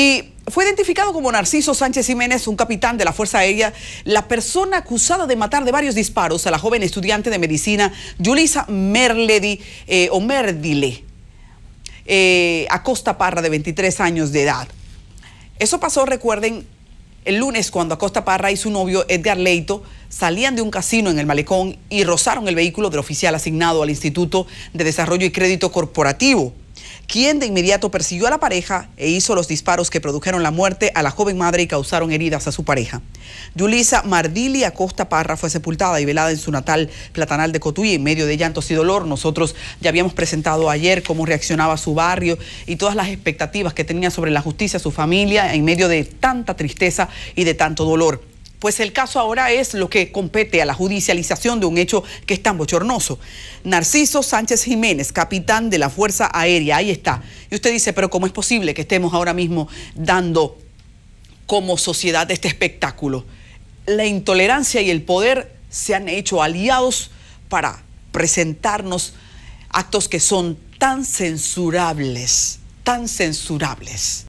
Y fue identificado como Narciso Sánchez Jiménez, un capitán de la Fuerza Aérea, la persona acusada de matar de varios disparos a la joven estudiante de medicina Julisa Merledi eh, o Merdile, eh, Acosta Parra, de 23 años de edad. Eso pasó, recuerden, el lunes cuando Acosta Parra y su novio Edgar Leito salían de un casino en el malecón y rozaron el vehículo del oficial asignado al Instituto de Desarrollo y Crédito Corporativo quien de inmediato persiguió a la pareja e hizo los disparos que produjeron la muerte a la joven madre y causaron heridas a su pareja. Yulisa Mardili Acosta Parra fue sepultada y velada en su natal platanal de Cotuí en medio de llantos y dolor. Nosotros ya habíamos presentado ayer cómo reaccionaba su barrio y todas las expectativas que tenía sobre la justicia, su familia, en medio de tanta tristeza y de tanto dolor. Pues el caso ahora es lo que compete a la judicialización de un hecho que es tan bochornoso. Narciso Sánchez Jiménez, capitán de la Fuerza Aérea, ahí está. Y usted dice, pero ¿cómo es posible que estemos ahora mismo dando como sociedad este espectáculo? La intolerancia y el poder se han hecho aliados para presentarnos actos que son tan censurables, tan censurables.